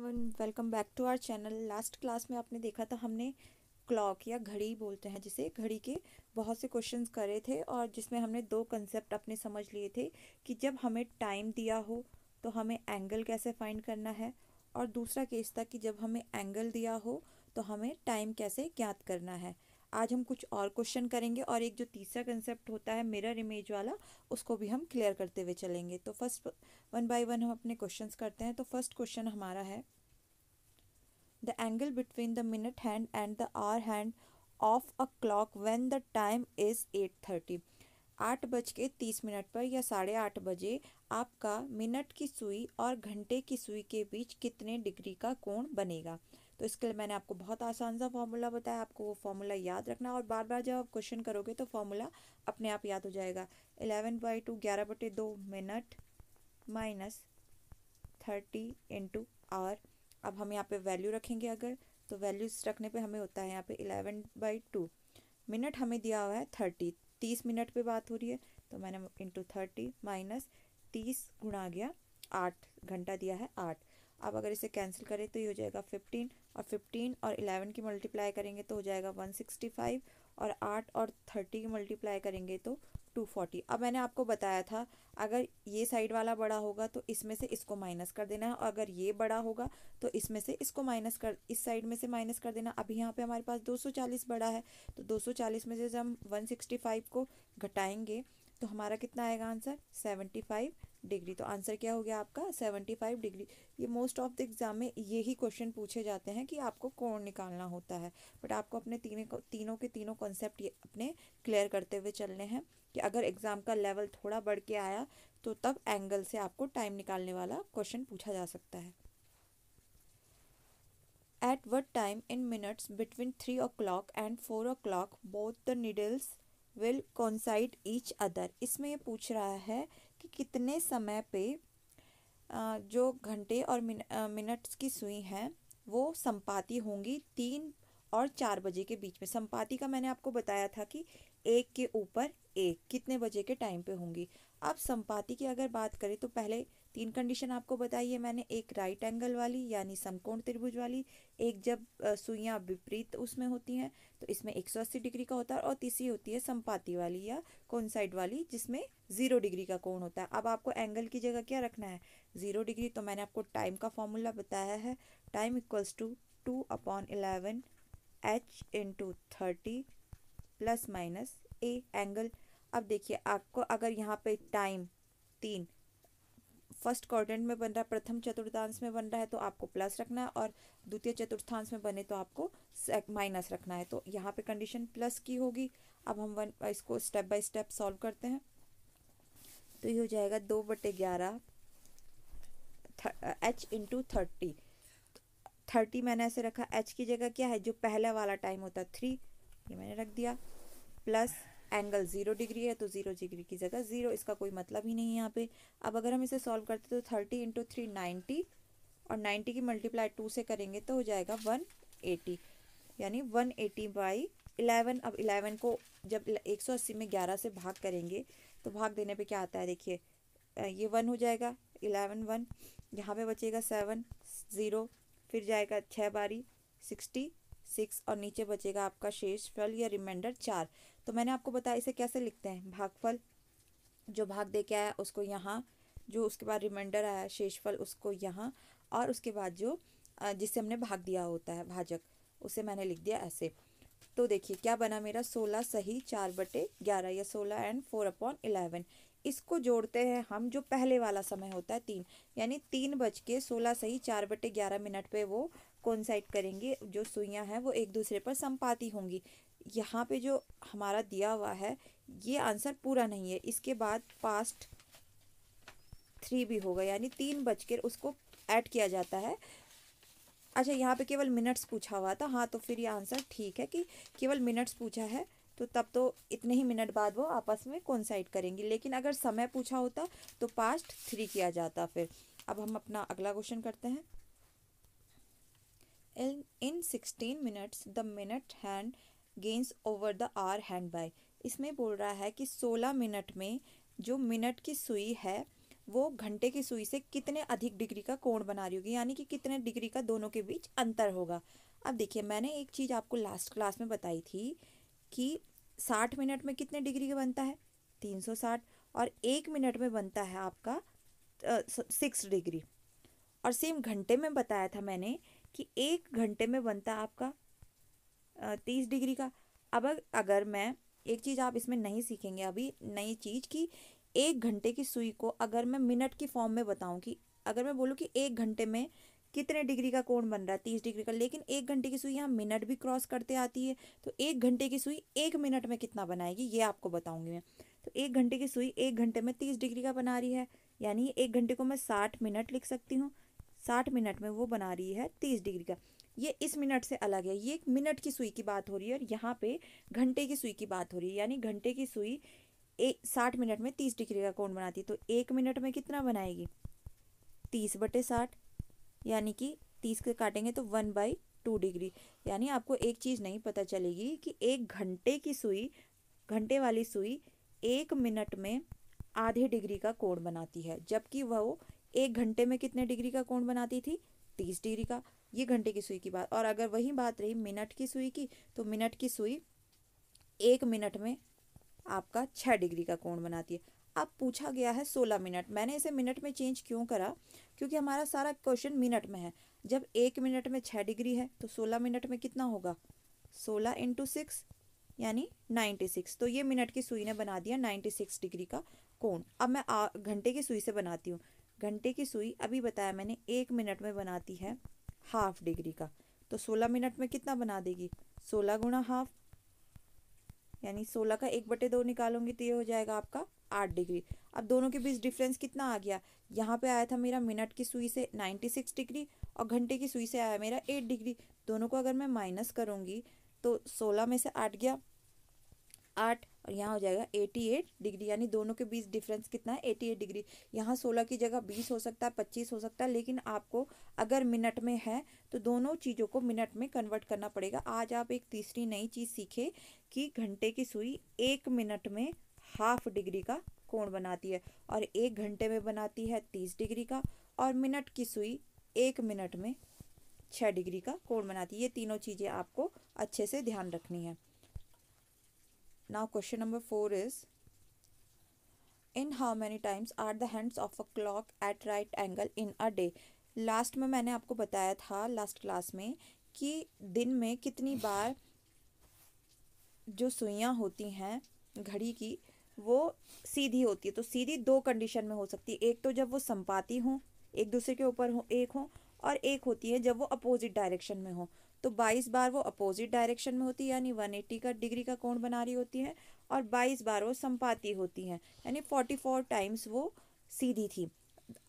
welcome back to our channel last class में आपने देखा था हमने क्लॉक या घड़ी बोलते हैं जिसे घड़ी के बहुत से क्वेश्चंस करे थे और जिसमें हमने दो कंसेप्ट अपने समझ लिए थे कि जब हमें टाइम दिया हो तो हमें एंगल कैसे फाइंड करना है और दूसरा केस था कि जब हमें एंगल दिया हो तो हमें टाइम कैसे ज्ञात करना है आज हम कुछ और क्वेश्चन करेंगे और एक जो तीसरा कंसेप्ट होता है मिरर इमेज वाला उसको भी हम क्लियर करते हुए चलेंगे तो फर्स्ट वन बाय वन हम अपने क्वेश्चंस करते हैं तो फर्स्ट क्वेश्चन हमारा है the angle between the minute hand and the hour hand of a clock when the time is eight thirty आठ बज के तीस मिनट पर या साढ़े आठ बजे आपका मिनट की सुई और घंटे की सुई के बीच कितने डिग्री का कोण बनेगा तो इसके लिए मैंने आपको बहुत आसान सा फॉर्मूला बताया आपको वो फॉर्मूला याद रखना और बार बार जब आप क्वेश्चन करोगे तो फॉर्मूला अपने आप याद हो जाएगा एलेवन बाई टू ग्यारह बटे दो minute minus thirty into hour अब हम यहाँ पे वैल्यू रखेंगे अगर तो वैल्यूज रखने पे हमें होता है यहाँ पे इलेवन बाई टू मिनट हमें दिया हुआ है थर्टी तीस मिनट पे बात हो रही है तो मैंने इंटू थर्टी माइनस तीस गुणा गया आठ घंटा दिया है आठ आप अगर इसे कैंसिल करें तो ये हो जाएगा फिफ्टीन और फिफ्टीन और इलेवन की मल्टीप्लाई करेंगे तो हो जाएगा वन सिक्सटी फाइव और आठ और थर्टी की मल्टीप्लाई करेंगे तो टू फोर्टी अब मैंने आपको बताया था अगर ये साइड वाला बड़ा होगा तो इसमें से इसको माइनस कर देना है और अगर ये बड़ा होगा तो इसमें से इसको माइनस कर इस साइड में से माइनस कर देना अभी यहाँ पे हमारे पास दो सौ चालीस बड़ा है तो दो सौ चालीस में से जब हम वन सिक्सटी फाइव को घटाएंगे तो हमारा कितना आएगा आंसर सेवेंटी फाइव डिग्री तो आंसर क्या हो गया आपका सेवेंटी फाइव डिग्री ये मोस्ट ऑफ द एग्ज़ाम में यही क्वेश्चन पूछे जाते हैं कि आपको कोण निकालना होता है बट आपको अपने तीनों तीनों के तीनों कॉन्सेप्ट अपने क्लियर करते हुए चलने हैं कि अगर एग्ज़ाम का लेवल थोड़ा बढ़ के आया तो तब एंगल से आपको टाइम निकालने वाला क्वेश्चन पूछा जा सकता है at what time in minutes between three o'clock and four o'clock both the needles will coincide each other इसमें ये पूछ रहा है कि कितने समय पे जो घंटे और मिनट्स की सुई हैं वो संपाती होंगी तीन और चार बजे के बीच में संपाति का मैंने आपको बताया था कि एक के ऊपर एक कितने बजे के टाइम पे होंगी अब संपाति की अगर बात करें तो पहले तीन कंडीशन आपको बताई है मैंने एक राइट एंगल वाली यानी समकोण त्रिभुज वाली एक जब सुइयाँ विपरीत उसमें होती हैं तो इसमें 180 डिग्री का होता है और तीसरी होती है संपाती वाली या कोनसाइड वाली जिसमें ज़ीरो डिग्री का कोण होता है अब आपको एंगल की जगह क्या रखना है ज़ीरो डिग्री तो मैंने आपको टाइम का फॉर्मूला बताया है time equals to two upon eleven H two thirty plus minus A angle अब देखिए आपको अगर यहाँ पे टाइम तीन फर्स्ट क्वार्टेंट में बन रहा है प्रथम चतुर्थांश में बन रहा है तो आपको प्लस रखना है और द्वितीय चतुर्थांश में बने तो आपको माइनस रखना है तो यहाँ पे कंडीशन प्लस की होगी अब हम वन इसको स्टेप बाय स्टेप सॉल्व करते हैं तो ये हो जाएगा दो बटे ग्यारह एच इंटू थर्टी थर्टी मैंने ऐसे रखा एच की जगह क्या है जो पहला वाला टाइम होता है थ्री ये मैंने रख दिया प्लस एंगल ज़ीरो डिग्री है तो ज़ीरो डिग्री की जगह ज़ीरो इसका कोई मतलब ही नहीं है यहाँ पे अब अगर हम इसे सॉल्व करते तो थर्टी इंटू थ्री नाइन्टी और नाइन्टी की मल्टीप्लाई टू से करेंगे तो हो जाएगा वन एटी यानी वन एटी बाई इलेवन अब इलेवन को जब एक सौ अस्सी में ग्यारह से भाग करेंगे तो भाग देने पे क्या आता है देखिए ये वन हो जाएगा इलेवन वन यहाँ पे बचेगा सेवन ज़ीरो फिर जाएगा छः बारी सिक्सटी सिक्स और नीचे बचेगा आपका शेष फल या रिमाइंडर चार तो मैंने आपको बताया इसे कैसे लिखते हैं भागफल जो भाग दे के आया उसको यहाँ जो उसके बाद रिमाइंडर आया शेषफल उसको यहाँ और उसके बाद जो जिससे हमने भाग दिया होता है भाजक उसे मैंने लिख दिया ऐसे तो देखिए क्या बना मेरा सोलह सही चार बटे ग्यारह या सोलह एंड फोर अपॉन इलेवन इसको जोड़ते हैं हम जो पहले वाला समय होता है तीन यानी तीन बज के सोलह सही चार बटे ग्यारह मिनट पे वो कॉन्साइड करेंगे जो सुइयां हैं वो एक दूसरे पर संपाती होंगी यहाँ पे जो हमारा दिया हुआ है ये आंसर पूरा नहीं है इसके बाद पास्ट थ्री भी होगा यानी तीन बज उसको ऐड किया जाता है अच्छा यहाँ पे केवल मिनट्स पूछा हुआ था हाँ तो फिर ये आंसर ठीक है कि केवल मिनट्स पूछा है तो तब तो इतने ही मिनट बाद वो आपस में साइड करेंगी लेकिन अगर समय पूछा होता तो पास्ट थ्री किया जाता फिर अब हम अपना अगला क्वेश्चन करते हैं in sixteen minutes the minute hand gains over the hour hand by इसमें बोल रहा है कि 16 मिनट में जो मिनट की सुई है वो घंटे की सुई से कितने अधिक डिग्री का कोण बना रही होगी यानी कि कितने डिग्री का दोनों के बीच अंतर होगा अब देखिए मैंने एक चीज़ आपको लास्ट क्लास में बताई थी कि साठ मिनट में कितने डिग्री का बनता है तीन सौ साठ और एक मिनट में बनता है आपका सिक्स डिग्री और सेम घंटे में बताया था मैंने कि एक घंटे में बनता है आपका तीस डिग्री का अब अगर मैं एक चीज़ आप इसमें नहीं सीखेंगे अभी नई चीज़ कि एक घंटे की सुई को अगर मैं मिनट की फॉर्म में बताऊं कि अगर मैं बोलूँ कि एक घंटे में कितने डिग्री का कोण बन रहा है तीस डिग्री का लेकिन एक घंटे की सुई यहाँ मिनट भी क्रॉस करते आती है तो एक घंटे की सुई एक मिनट में कितना बनाएगी ये आपको बताऊंगी मैं तो एक घंटे की सुई एक घंटे में तीस डिग्री का बना रही है यानी एक घंटे को मैं साठ मिनट लिख सकती हूँ साठ मिनट में वो बना रही है तीस डिग्री का ये इस मिनट से अलग है ये एक मिनट की सुई की बात हो रही है और यहाँ पे घंटे की सुई की बात हो रही है यानी घंटे की सुई एक साठ मिनट में तीस डिग्री का कोण बनाती है तो एक मिनट में कितना बनाएगी तीस बटे साठ यानी कि तीस के काटेंगे तो वन बाई टू डिग्री यानी आपको एक चीज़ नहीं पता चलेगी कि एक घंटे की सुई घंटे वाली सुई एक मिनट में आधे डिग्री का कोण बनाती है जबकि वह एक घंटे में कितने डिग्री का कोण बनाती थी तीस डिग्री का ये घंटे की सुई की बात और अगर वही बात रही मिनट की सुई की तो मिनट की सुई एक मिनट में आपका छः डिग्री का कोण बनाती है अब पूछा गया है सोलह मिनट मैंने इसे मिनट में चेंज क्यों करा क्योंकि हमारा सारा क्वेश्चन मिनट में है जब एक मिनट में छः डिग्री है तो सोलह मिनट में कितना होगा सोलह इंटू सिक्स यानी नाइन्टी सिक्स तो ये मिनट की सुई ने बना दिया नाइन्टी सिक्स डिग्री का कोण अब मैं घंटे की सुई से बनाती हूँ घंटे की सुई अभी बताया मैंने एक मिनट में बनाती है हाफ डिग्री का तो सोलह मिनट में कितना बना देगी सोलह गुणा हाफ यानी सोलह का एक बटे दो निकालूंगी तो ये हो जाएगा आपका आठ डिग्री अब दोनों के बीच डिफरेंस कितना आ गया यहाँ पे आया था मेरा मिनट की सुई से नाइन्टी सिक्स डिग्री और घंटे की सुई से आया मेरा एट डिग्री दोनों को अगर मैं माइनस करूँगी तो सोलह में से आठ गया आठ और यहाँ हो जाएगा एटी एट डिग्री यानी दोनों के बीच डिफरेंस कितना है एटी एट डिग्री यहाँ सोलह की जगह बीस हो सकता है पच्चीस हो सकता है लेकिन आपको अगर मिनट में है तो दोनों चीज़ों को मिनट में कन्वर्ट करना पड़ेगा आज आप एक तीसरी नई चीज़ सीखे कि घंटे की सुई एक मिनट में हाफ डिग्री का कोण बनाती है और एक घंटे में बनाती है तीस डिग्री का और मिनट की सुई एक मिनट में छः डिग्री का कोण बनाती है ये तीनों चीज़ें आपको अच्छे से ध्यान रखनी है now question number 4 is in how many times are the hands of a clock at right angle in a day last mein maine aapko bataya tha last class mein ki din mein kitni bar जो suiyan होती hain घड़ी की वो सीधी होती है तो सीधी दो condition में हो सकती है एक तो जब वो संपाती हो एक दूसरे के ऊपर हो एक हो और एक होती है जब वो अपोजिट डायरेक्शन में हो तो 22 बार वो अपोजिट डायरेक्शन में होती है यानी 180 का डिग्री का कोण बना रही होती है और 22 बार वो संपाती होती है यानी 44 टाइम्स वो सीधी थी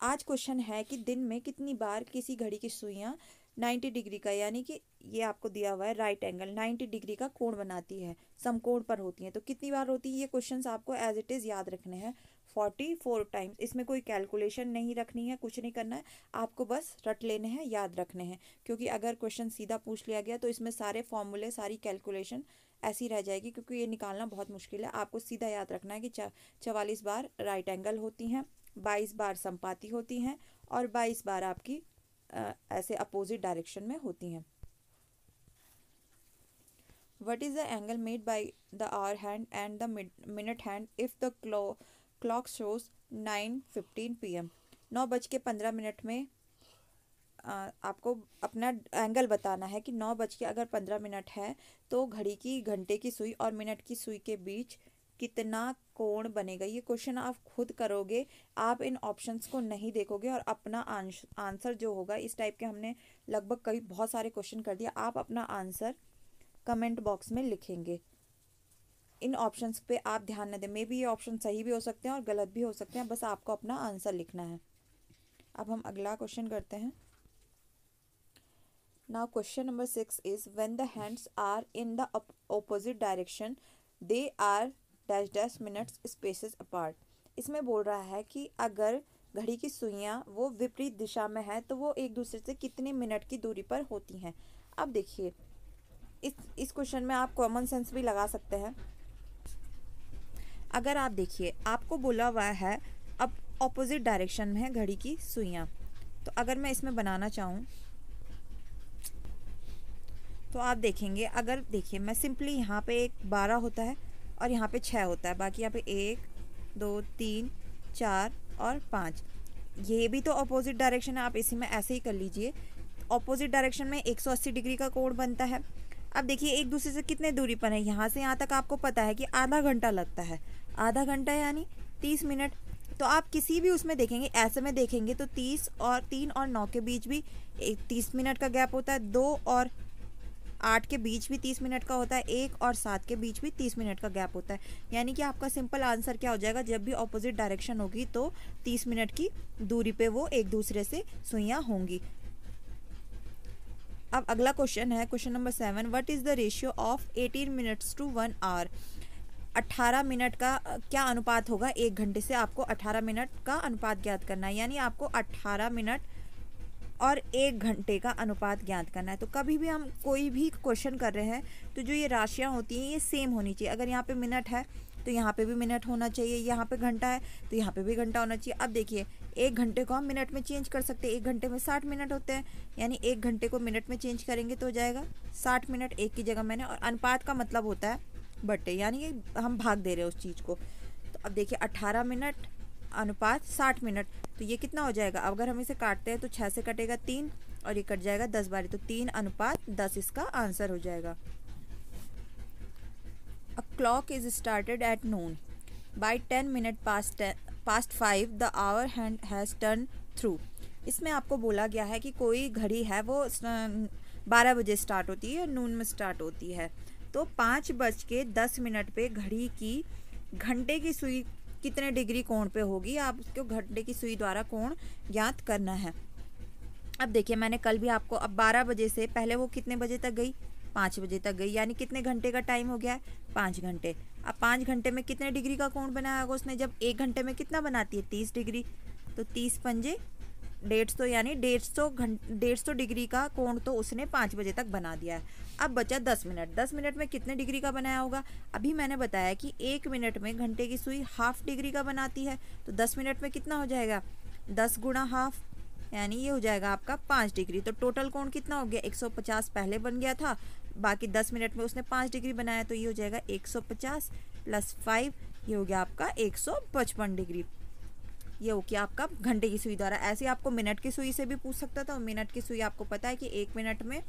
आज क्वेश्चन है कि दिन में कितनी बार किसी घड़ी की सुइयाँ 90 डिग्री का यानी कि ये आपको दिया हुआ है राइट एंगल 90 डिग्री का कोण बनाती है समकोण पर होती हैं तो कितनी बार होती है ये क्वेश्चन आपको एज इट इज़ याद रखने हैं फोर्टी फोर टाइम्स इसमें कोई कैलकुलेशन नहीं रखनी है कुछ नहीं करना है आपको बस रट लेने हैं याद रखने हैं क्योंकि अगर क्वेश्चन सीधा पूछ लिया गया तो इसमें सारे फॉर्मूले सारी कैलकुलेशन ऐसी रह जाएगी क्योंकि ये निकालना बहुत मुश्किल है आपको सीधा याद रखना है कि चवालीस बार राइट एंगल होती हैं बाईस बार संपाति होती हैं और बाईस बार आपकी आ, ऐसे अपोजिट डायरेक्शन में होती हैं what is the angle made by the hour hand and the minute hand if the clo clock shows nine fifteen P M नौ बज के पंद्रह मिनट में आपको अपना एंगल बताना है कि नौ बज के अगर पंद्रह मिनट है तो घड़ी की घंटे की सुई और मिनट की सुई के बीच कितना कोण बनेगा ये क्वेश्चन आप खुद करोगे आप इन ऑप्शंस को नहीं देखोगे और अपना आंसर जो होगा इस टाइप के हमने लगभग कई बहुत सारे क्वेश्चन कर दिया आप अपना आंसर कमेंट बॉक्स में लिखेंगे इन ऑप्शंस पे आप ध्यान न दें मे भी ये ऑप्शन सही भी हो सकते हैं और गलत भी हो सकते हैं बस आपको अपना आंसर लिखना है अब हम अगला क्वेश्चन करते हैं now question number six is when the hands are in the opposite direction they are dash dash minutes spaces apart इसमें बोल रहा है कि अगर घड़ी की सुइयाँ वो विपरीत दिशा में है तो वो एक दूसरे से कितने मिनट की दूरी पर होती हैं अब देखिए इस इस क्वेश्चन में आप कॉमन सेंस भी लगा सकते हैं अगर आप देखिए आपको बोला हुआ है अब ऑपोजिट डायरेक्शन में है घड़ी की सुइयाँ तो अगर मैं इसमें बनाना चाहूँ तो आप देखेंगे अगर देखिए मैं सिंपली यहाँ पे एक बारह होता है और यहाँ पे छः होता है बाकी यहाँ पे एक दो तीन चार और पाँच ये भी तो अपोजिट डायरेक्शन है आप इसी में ऐसे ही कर लीजिए अपोजिट डायरेक्शन में 180 डिग्री का कोण बनता है अब देखिए एक दूसरे से कितने दूरी पर है यहाँ से यहाँ तक आपको पता है कि आधा घंटा लगता है आधा घंटा यानी तीस मिनट तो आप किसी भी उसमें देखेंगे ऐसे में देखेंगे तो तीस और तीन और नौ के बीच भी एक तीस मिनट का गैप होता है दो और आठ के बीच भी तीस मिनट का होता है एक और सात के बीच भी तीस मिनट का गैप होता है यानी कि आपका सिंपल आंसर क्या हो जाएगा जब भी ऑपोजिट डायरेक्शन होगी तो तीस मिनट की दूरी पे वो एक दूसरे से सुइयाँ होंगी अब अगला क्वेश्चन है question number seven what is the ratio of eighteen minutes to one hour 18 minute का क्या अनुपात होगा एक घंटे से आपको 18 मिनट का अनुपात ज्ञात करना है यानी आपको 18 मिनट और एक घंटे का अनुपात ज्ञात करना है तो कभी भी हम कोई भी क्वेश्चन कर रहे हैं तो जो ये राशियाँ होती हैं ये सेम होनी चाहिए अगर यहाँ पे मिनट है तो यहाँ पे भी मिनट होना चाहिए यहाँ पे घंटा है तो यहाँ पे भी घंटा होना चाहिए अब देखिए एक घंटे को हम मिनट में चेंज कर सकते हैं एक घंटे में साठ मिनट होते हैं यानी एक घंटे को मिनट में चेंज करेंगे तो हो जाएगा साठ मिनट एक की जगह मैंने और अनुपात का मतलब होता है बटे यानी कि हम भाग दे रहे हैं उस चीज़ को तो अब देखिए अट्ठारह मिनट अनुपात साठ मिनट तो ये कितना हो जाएगा अगर हम इसे काटते हैं तो छः से कटेगा तीन और ये कट जाएगा दस बारी तो तीन अनुपात दस इसका आंसर हो जाएगा a clock is started at noon by ten minute past past five the hour hand has turn through इसमें आपको बोला गया है कि कोई घड़ी है वो बारह बजे स्टार्ट होती है या नून में स्टार्ट होती है तो पाँच बज के दस मिनट पे घड़ी की घंटे की सुई कितने डिग्री कोण पे होगी आप उसको घंटे की सुई द्वारा कोण ज्ञात करना है अब देखिए मैंने कल भी आपको अब बारह बजे से पहले वो कितने बजे तक गई पाँच बजे तक गई यानी कितने घंटे का टाइम हो गया है पाँच घंटे अब पाँच घंटे में कितने डिग्री का कोण बनाया होगा उसने जब एक घंटे में कितना बनाती है तीस डिग्री तो तीस पंजे डेढ़ सौ यानी डेढ़ सौ घंट डेढ़ सौ डिग्री का कोण तो उसने पाँच बजे तक बना दिया है अब बचा दस मिनट दस मिनट में कितने डिग्री का बनाया होगा अभी मैंने बताया कि एक मिनट में घंटे की सुई हाफ डिग्री का बनाती है तो दस मिनट में कितना हो जाएगा दस गुणा हाफ यानी ये हो जाएगा आपका पाँच डिग्री तो टोटल कोण कितना हो गया पचास पहले बन गया था बाकी दस मिनट में उसने पाँच डिग्री बनाया तो ये हो जाएगा एक पचास प्लस फाइव ये हो गया आपका पचपन डिग्री ये हो गया आपका घंटे की सुई द्वारा ऐसे आपको मिनट की सुई से भी पूछ सकता था और मिनट की सुई आपको पता है कि एक मिनट में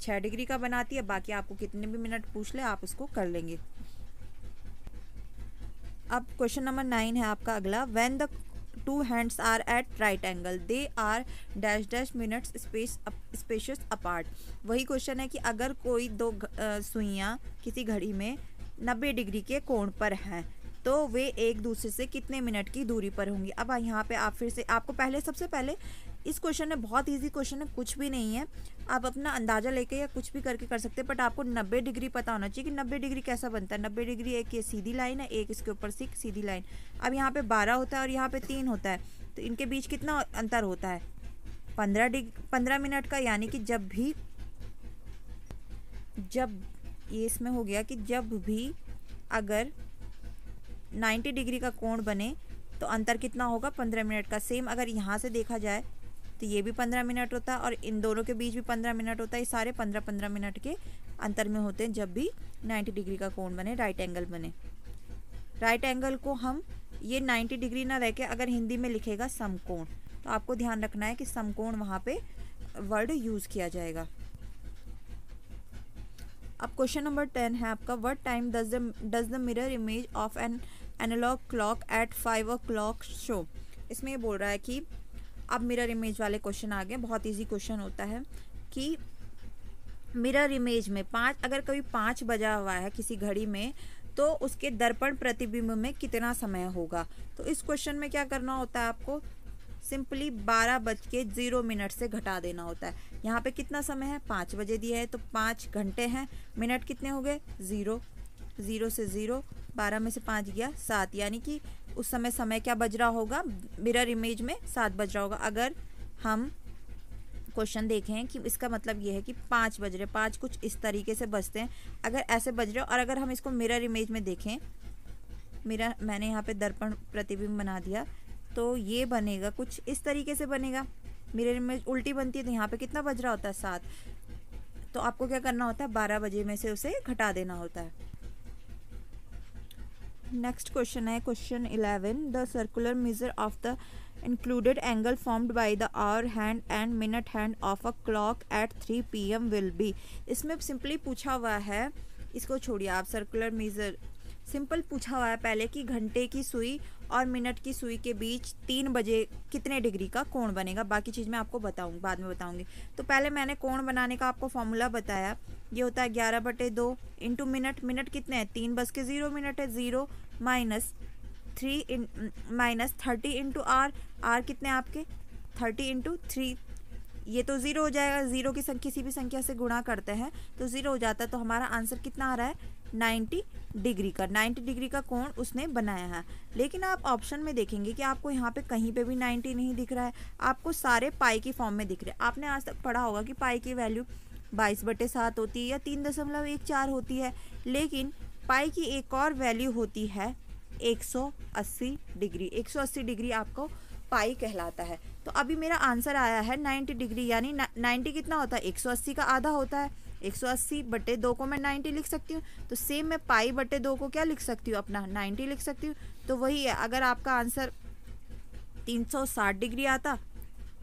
छः डिग्री का बनाती है बाकी आपको कितने भी मिनट पूछ ले आप उसको कर लेंगे अब क्वेश्चन नंबर नाइन है आपका अगला when the two hands are at right angle they are dash dash minutes space spacious apart वही क्वेश्चन है कि अगर कोई दो सुइयाँ किसी घड़ी में नब्बे डिग्री के कोण पर हैं तो वे एक दूसरे से कितने मिनट की दूरी पर होंगी अब यहाँ पे आप फिर से आपको पहले सबसे पहले इस क्वेश्चन में बहुत इजी क्वेश्चन है कुछ भी नहीं है आप अपना अंदाज़ा लेके या कुछ भी करके कर सकते हैं बट आपको 90 डिग्री पता होना चाहिए कि 90 डिग्री कैसा बनता है 90 डिग्री एक ये सीधी लाइन है एक इसके ऊपर सी सीधी लाइन अब यहाँ पे 12 होता है और यहाँ पे तीन होता है तो इनके बीच कितना अंतर होता है पंद्रह डिग पंद्रह मिनट का यानी कि जब भी जब ये इसमें हो गया कि जब भी अगर 90 डिग्री का कोण बने तो अंतर कितना होगा 15 मिनट का सेम अगर यहाँ से देखा जाए तो ये भी 15 मिनट होता है और इन दोनों के बीच भी 15 मिनट होता है ये सारे 15-15 मिनट के अंतर में होते हैं जब भी 90 डिग्री का कोण बने राइट एंगल बने राइट एंगल को हम ये 90 डिग्री ना रह के अगर हिंदी में लिखेगा समकोण तो आपको ध्यान रखना है कि समकोण वहाँ पे वर्ड यूज़ किया जाएगा अब क्वेश्चन नंबर टेन है आपका what time does the does the mirror image of an analog clock at five o'clock show इसमें ये बोल रहा है कि अब मिरर इमेज वाले क्वेश्चन आ गए बहुत इजी क्वेश्चन होता है कि मिरर इमेज में पाँच अगर कभी पाँच बजा हुआ है किसी घड़ी में तो उसके दर्पण प्रतिबिंब में कितना समय होगा तो इस क्वेश्चन में क्या करना होता है आपको सिंपली बारह बज के ज़ीरो मिनट से घटा देना होता है यहाँ पे कितना समय है पाँच बजे दिया है तो पाँच घंटे हैं मिनट कितने हो गए ज़ीरो ज़ीरो से ज़ीरो बारह में से पाँच गया सात यानी कि उस समय समय क्या बज रहा होगा मिरर इमेज में सात बज रहा होगा अगर हम क्वेश्चन देखें कि इसका मतलब ये है कि पाँच बज रहे पाँच कुछ इस तरीके से बजते हैं अगर ऐसे बज रहे हो और अगर हम इसको मिरर इमेज में देखें मेरा मैंने यहाँ पे दर्पण प्रतिबिंब बना दिया तो ये बनेगा कुछ इस तरीके से बनेगा मिरर इमेज उल्टी बनती है तो यहाँ पे कितना बज रहा होता है सात तो आपको क्या करना होता है बारह बजे में से उसे घटा देना होता है नेक्स्ट क्वेश्चन है question eleven the circular measure of the included angle formed by the hour hand and minute hand of a clock at three P M will be इसमें सिंपली पूछा हुआ है इसको छोड़िए आप सर्कुलर मेजर सिंपल पूछा हुआ है पहले कि घंटे की सुई और मिनट की सुई के बीच तीन बजे कितने डिग्री का कोण बनेगा बाकी चीज़ मैं आपको बताऊँ बाद में बताऊँगी तो पहले मैंने कोण बनाने का आपको फॉर्मूला बताया ये होता है ग्यारह बटे दो इंटू मिनट मिनट कितने हैं तीन बज के ज़ीरो मिनट है zero minus three minus thirty into R R कितने आपके थर्टी इंटू थ्री ये तो ज़ीरो हो जाएगा ज़ीरो की किसी भी संख्या से गुणा करते हैं तो ज़ीरो हो जाता है तो हमारा आंसर कितना आ रहा है 90 डिग्री का 90 डिग्री का कोण उसने बनाया है लेकिन आप ऑप्शन में देखेंगे कि आपको यहाँ पे कहीं पे भी 90 नहीं दिख रहा है आपको सारे पाई के फॉर्म में दिख रहे हैं आपने आज तक पढ़ा होगा कि पाई की वैल्यू बाईस बटे सात होती है या तीन दशमलव एक चार होती है लेकिन पाई की एक और वैल्यू होती है 180 डिग्री 180 डिग्री आपको पाई कहलाता है तो अभी मेरा आंसर आया है नाइन्टी डिग्री यानी नाइन्टी कितना होता है एक का आधा होता है एक सौ अस्सी बटे दो को मैं नाइन्टी लिख सकती हूँ तो सेम मैं पाई बटे दो को क्या लिख सकती हूँ अपना नाइन्टी लिख सकती हूँ तो वही है अगर आपका आंसर तीन सौ साठ डिग्री आता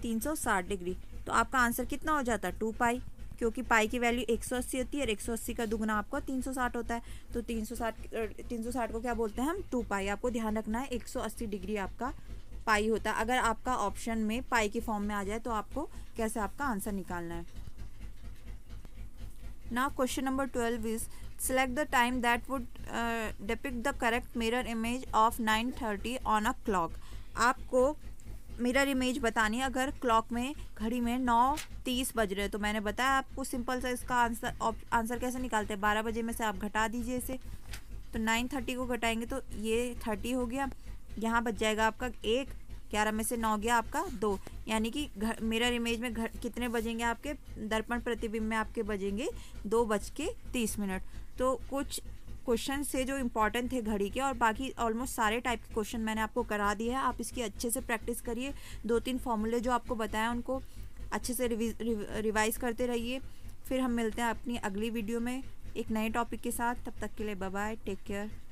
तीन सौ साठ डिग्री तो आपका आंसर कितना हो जाता टू पाई क्योंकि पाई की वैल्यू 180 होती है और 180 का दुगना आपको 360 होता है तो 360 360 को क्या बोलते हैं हम टू पाई आपको ध्यान रखना है 180 डिग्री आपका पाई होता है अगर आपका ऑप्शन में पाई के फॉर्म में आ जाए तो आपको कैसे आपका आंसर निकालना है now question number 12 is select the time that would uh, depict the correct mirror image of 9:30 on a clock आपको मिरर इमेज बतानी है अगर क्लॉक में घड़ी में नौ तीस बज रहे हैं तो मैंने बताया आपको सिंपल सा इसका आंसर आंसर कैसे निकालते हैं बारह बजे में से आप घटा दीजिए इसे तो नाइन थर्टी को घटाएंगे तो ये थर्टी हो गया यहाँ बच जाएगा आपका एक ग्यारह में से नौ गया आपका दो यानी कि घर मिरर इमेज में घर कितने बजेंगे आपके दर्पण प्रतिबिंब में आपके बजेंगे दो बज के तीस मिनट तो कुछ क्वेश्चन से जो इम्पॉर्टेंट थे घड़ी के और बाकी ऑलमोस्ट सारे टाइप के क्वेश्चन मैंने आपको करा दिए हैं आप इसकी अच्छे से प्रैक्टिस करिए दो तीन फॉर्मूले जो आपको बताया उनको अच्छे से रिवाइज करते रहिए फिर हम मिलते हैं अपनी अगली वीडियो में एक नए टॉपिक के साथ तब तक के लिए बाय टेक केयर